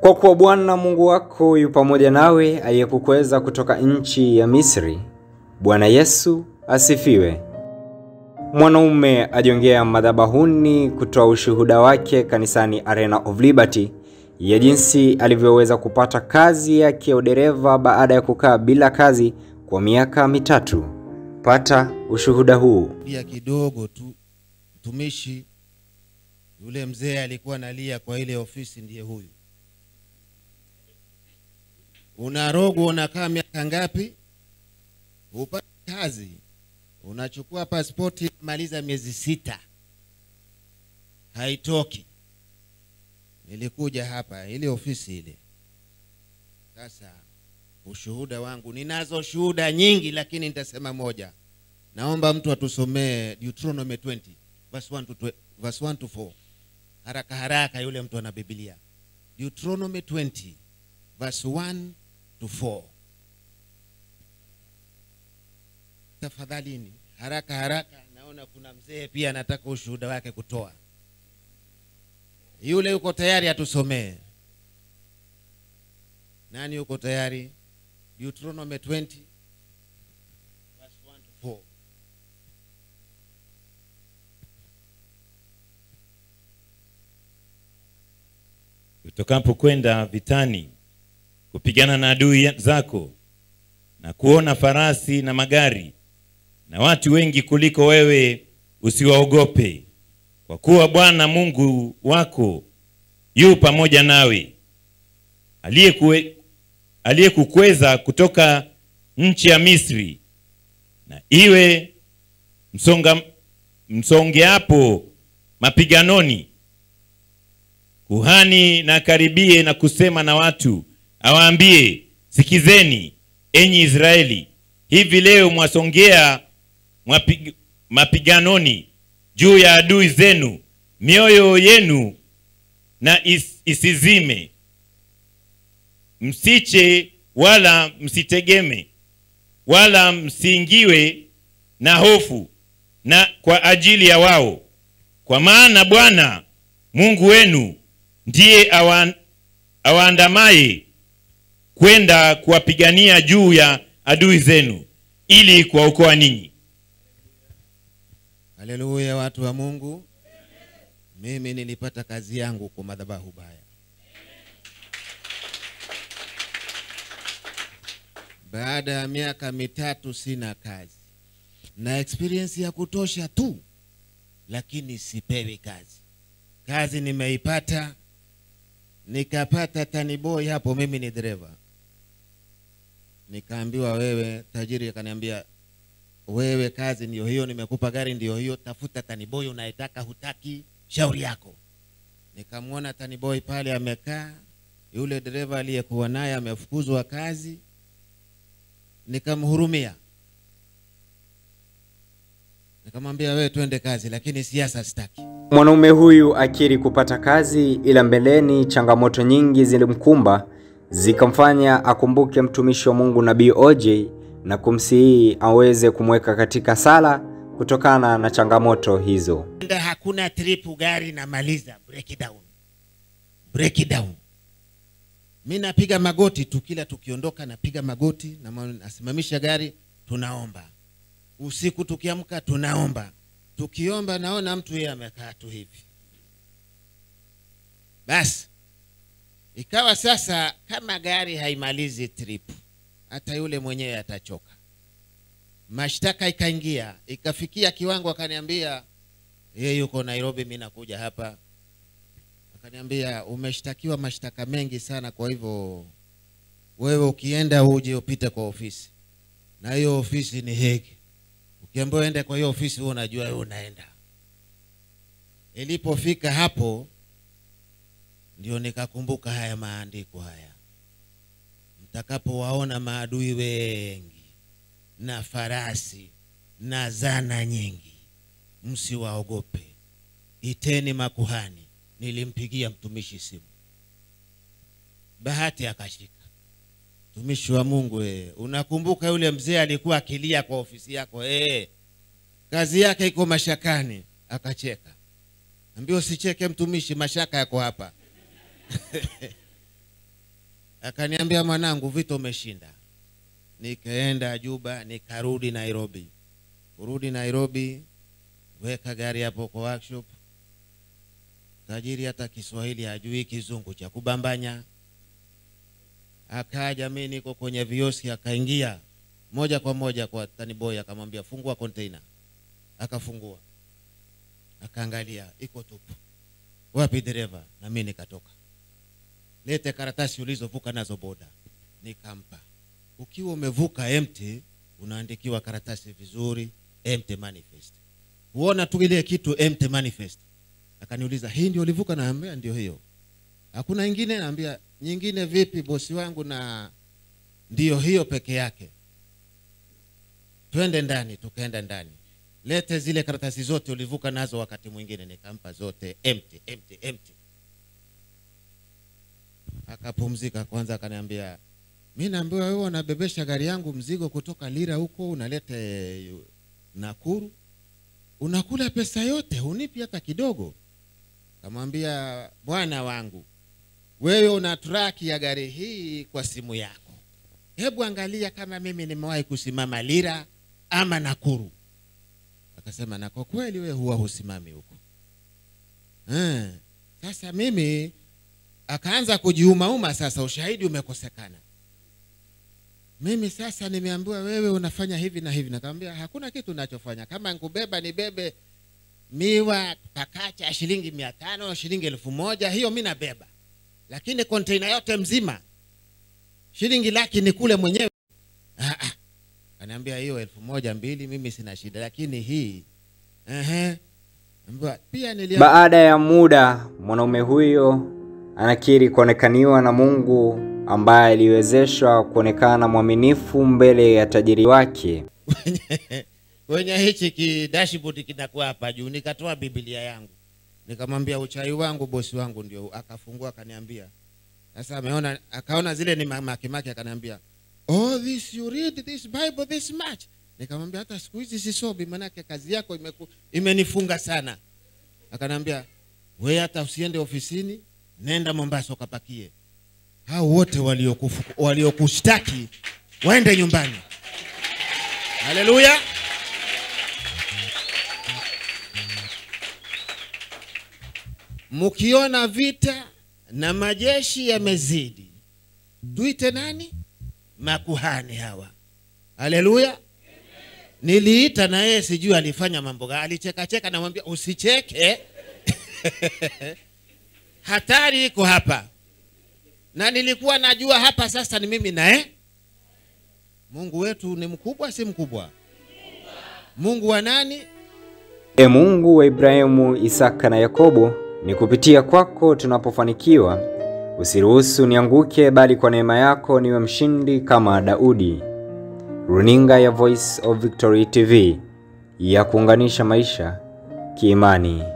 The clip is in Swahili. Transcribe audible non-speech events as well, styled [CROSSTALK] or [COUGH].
Kwa kuwa Bwana Mungu wako yu pamoja nawe aliyekukweza kutoka nchi ya Misri. Bwana Yesu asifiwe. Mwanaume ajiongea madhabahuni kutoa ushuhuda wake kanisani Arena of Liberty ya jinsi alivyoweza kupata kazi yake ya udereva baada ya kukaa bila kazi kwa miaka mitatu. Pata ushuhuda huu. Pia kidogo tu mtumishi yule mzee alikuwa analia kwa ile ofisi, ndiye huyu unarogwa, unakaa miaka ngapi? Upate kazi, unachukua pasipoti, maliza miezi sita, haitoki. Nilikuja hapa ili ofisi ile. Sasa ushuhuda wangu, ninazo shuhuda nyingi, lakini nitasema moja. Naomba mtu atusomee Deuteronomy 20 verse 1 to, verse 1 to 4 haraka haraka, yule mtu ana Biblia. Deuteronomy 20 verse 1 to 4. Tafadhalini haraka haraka, naona kuna mzee pia anataka ushuhuda wake kutoa. Yule yuko tayari atusomee. Nani yuko tayari? Deuteronomy 20 verse kwenda vitani kupigana na adui zako na kuona farasi na magari na watu wengi kuliko wewe, usiwaogope, kwa kuwa Bwana Mungu wako yu pamoja nawe, aliyekukweza kutoka nchi ya Misri. Na iwe msonga, msongeapo mapiganoni, kuhani na karibie na kusema na watu awaambie, sikizeni enyi Israeli, hivi leo mwasongea mwapig, mapiganoni juu ya adui zenu, mioyo yenu na is, isizime, msiche wala msitegeme wala msiingiwe na hofu na kwa ajili ya wao, kwa maana Bwana Mungu wenu ndiye awa, awaandamaye kwenda kuwapigania juu ya adui zenu ili kuwaokoa ninyi. Haleluya, watu wa Mungu. Mimi nilipata kazi yangu kwa madhabahu baya. Baada ya miaka mitatu sina kazi na experience ya kutosha tu, lakini sipewi kazi. Kazi nimeipata, nikapata taniboi hapo, mimi ni dereva nikaambiwa wewe tajiri, akaniambia wewe kazi ndio hiyo, nimekupa gari ndio hiyo, tafuta taniboy unayetaka, hutaki, shauri yako. Nikamwona taniboy pale amekaa, yule dereva aliyekuwa naye amefukuzwa kazi, nikamhurumia nikamwambia wewe twende kazi, lakini siasa sitaki. Mwanaume huyu akiri kupata kazi, ila mbeleni changamoto nyingi zilimkumba zikamfanya akumbuke mtumishi wa Mungu nabii OJ na kumsihi aweze kumweka katika sala kutokana na changamoto hizo. Hakuna trip gari namaliza breakdown, breakdown. Mi napiga magoti tu, kila tukiondoka napiga magoti, nasimamisha gari, tunaomba usiku, tukiamka tunaomba, tukiomba naona mtu yeye amekaa tu hivi basi Ikawa sasa kama gari haimalizi trip, hata yule mwenyewe atachoka. Mashtaka ikaingia ikafikia kiwango, akaniambia yeye yuko Nairobi, mimi nakuja hapa. Akaniambia umeshtakiwa mashtaka mengi sana, kwa hivyo wewe ukienda uje upite kwa ofisi, na hiyo ofisi ni Hegi. Ukiambiwa ende kwa hiyo ofisi, wewe unajua wewe unaenda. Ilipofika hapo ndio nikakumbuka haya maandiko haya, mtakapowaona maadui wengi na farasi na zana nyingi, msiwaogope, iteni makuhani. Nilimpigia mtumishi simu, bahati akashika. Mtumishi wa Mungu, e, unakumbuka yule mzee alikuwa akilia kwa ofisi yako? E, kazi yake iko mashakani. Akacheka, ambia usicheke mtumishi, mashaka yako hapa [LAUGHS] akaniambia mwanangu, vita umeshinda. Nikaenda Juba, nikarudi Nairobi. Kurudi Nairobi, weka gari hapo kwa workshop. Tajiri hata Kiswahili hajui, kizungu cha kubambanya. Akaja, mimi niko kwenye vioski, akaingia moja kwa moja kwa taniboy, akamwambia fungua container. Akafungua, akaangalia iko tupu. Wapi dereva? Na mimi nikatoka lete karatasi ulizovuka nazo boda. Nikampa. Ukiwa umevuka empty, unaandikiwa karatasi vizuri, empty manifest. Uona tu ile kitu empty manifest. Akaniuliza, hii ndio ulivuka? Naambia ndio hiyo. Hakuna ingine? Naambia nyingine vipi bosi wangu, na ndio hiyo peke yake. Twende ndani. Tukaenda ndani lete zile karatasi zote ulivuka nazo wakati mwingine. Nikampa zote empty, empty, empty akapumzika kwanza, akaniambia mi naambiwa wewe unabebesha gari yangu mzigo kutoka Lira huko unalete Nakuru, unakula pesa yote, hunipi hata kidogo. Kamwambia, bwana wangu, wewe una traki ya gari hii kwa simu yako, hebu angalia kama mimi nimewahi kusimama Lira ama Nakuru. Akasema, na kwa kweli wewe huwa husimami huko. Eh, sasa mimi akaanza kujiumauma. Sasa ushahidi umekosekana. Mimi sasa nimeambiwa wewe unafanya hivi na hivi, nakamwambia hakuna kitu nachofanya. Kama nikubeba nibebe miwa pakacha shilingi mia tano shilingi elfu moja hiyo mi nabeba, lakini konteina yote mzima shilingi laki ni kule mwenyewe. Ah, ah. Anaambia hiyo elfu moja mbili mimi sina shida, lakini hii uh -huh. Mba, Pia nilia... Baada ya muda mwanaume huyo anakiri kuonekaniwa na Mungu ambaye aliwezeshwa kuonekana mwaminifu mbele ya tajiri wake. [LAUGHS] wenye hichi ki dashboard kinakuwa hapa juu, nikatoa Biblia yangu nikamwambia uchai wangu bosi wangu ndio akafungua akaniambia sasa ameona akaona zile ni makimaki akaniambia oh this you read this bible this much nikamwambia hata siku hizi sisobi, maana yake kazi yako imeku, imenifunga sana akaniambia wewe hata usiende ofisini nenda Mombasa ukapakie. Hao wote waliokushtaki walio waende nyumbani. Haleluya! Mkiona vita na majeshi yamezidi, tuite nani? Makuhani hawa. Haleluya! Niliita na yeye sijui alifanya mambo gani, alichekacheka, namwambia usicheke [LAUGHS] hatari iko hapa, na nilikuwa najua hapa sasa ni mimi nae eh? Mungu wetu ni mkubwa, si mkubwa? Mungu wa nani? E Mungu wa Ibrahimu, Isaka na Yakobo, ni kupitia kwako tunapofanikiwa. Usiruhusu nianguke, bali kwa neema yako niwe mshindi kama Daudi. Runinga ya Voice of Victory TV ya kuunganisha maisha kiimani.